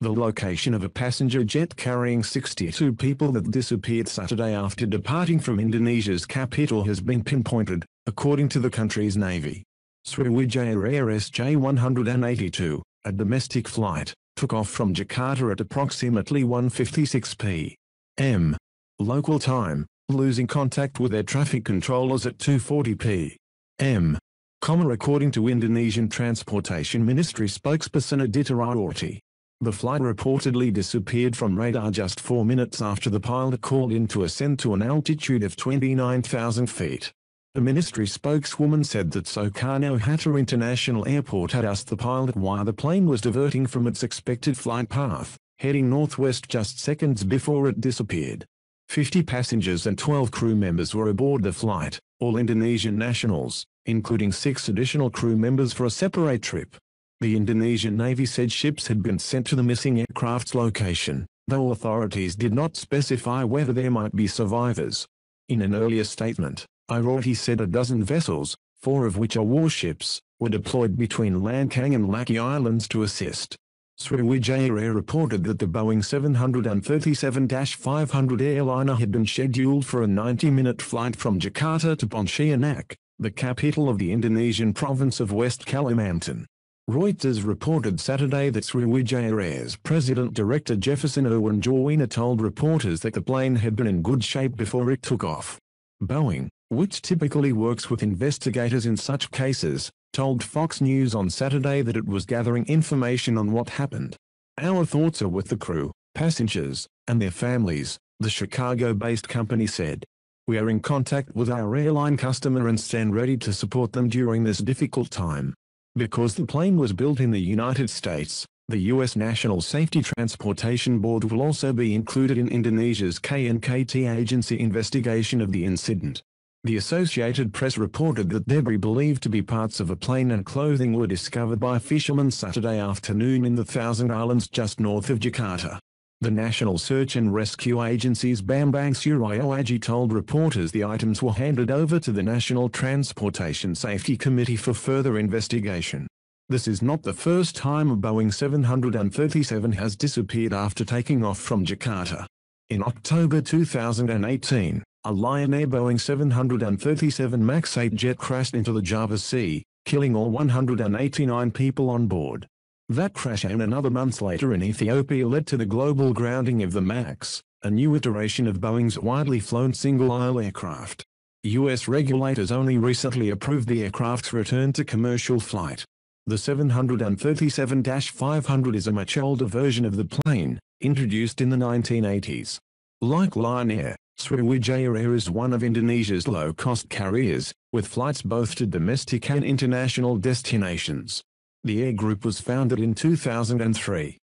The location of a passenger jet carrying 62 people that disappeared Saturday after departing from Indonesia's capital has been pinpointed, according to the country's navy. Sriwijaya Air SJ-182, a domestic flight, took off from Jakarta at approximately 1.56 p.m. local time, losing contact with their traffic controllers at 2.40 p.m common according to Indonesian Transportation Ministry spokesperson Aditya Rorty. The flight reportedly disappeared from radar just four minutes after the pilot called in to ascend to an altitude of 29,000 feet. The ministry spokeswoman said that Sukarno Hatta International Airport had asked the pilot why the plane was diverting from its expected flight path, heading northwest just seconds before it disappeared. 50 passengers and 12 crew members were aboard the flight, all Indonesian nationals, including six additional crew members for a separate trip. The Indonesian Navy said ships had been sent to the missing aircraft's location, though authorities did not specify whether there might be survivors. In an earlier statement, Irorti said a dozen vessels, four of which are warships, were deployed between Lankang and Laki Islands to assist. Sriwijaya Air reported that the Boeing 737-500 airliner had been scheduled for a 90-minute flight from Jakarta to Pontianak, the capital of the Indonesian province of West Kalimantan. Reuters reported Saturday that Sriwijaya Air's president director Jefferson Irwin Joyner told reporters that the plane had been in good shape before it took off. Boeing, which typically works with investigators in such cases, told Fox News on Saturday that it was gathering information on what happened. Our thoughts are with the crew, passengers, and their families, the Chicago-based company said. We are in contact with our airline customer and stand ready to support them during this difficult time. Because the plane was built in the United States, the U.S. National Safety Transportation Board will also be included in Indonesia's KNKT agency investigation of the incident. The Associated Press reported that debris believed to be parts of a plane and clothing were discovered by fishermen Saturday afternoon in the Thousand Islands just north of Jakarta. The National Search and Rescue Agency's Bambang Surayoaji told reporters the items were handed over to the National Transportation Safety Committee for further investigation. This is not the first time a Boeing 737 has disappeared after taking off from Jakarta. In October 2018, a Lion Air Boeing 737 MAX 8 jet crashed into the Java Sea, killing all 189 people on board. That crash and another month later in Ethiopia led to the global grounding of the MAX, a new iteration of Boeing's widely flown single-aisle aircraft. U.S. regulators only recently approved the aircraft's return to commercial flight. The 737-500 is a much older version of the plane, introduced in the 1980s. Like Lion Air, Sriwijaya Air is one of Indonesia's low-cost carriers, with flights both to domestic and international destinations. The air group was founded in 2003.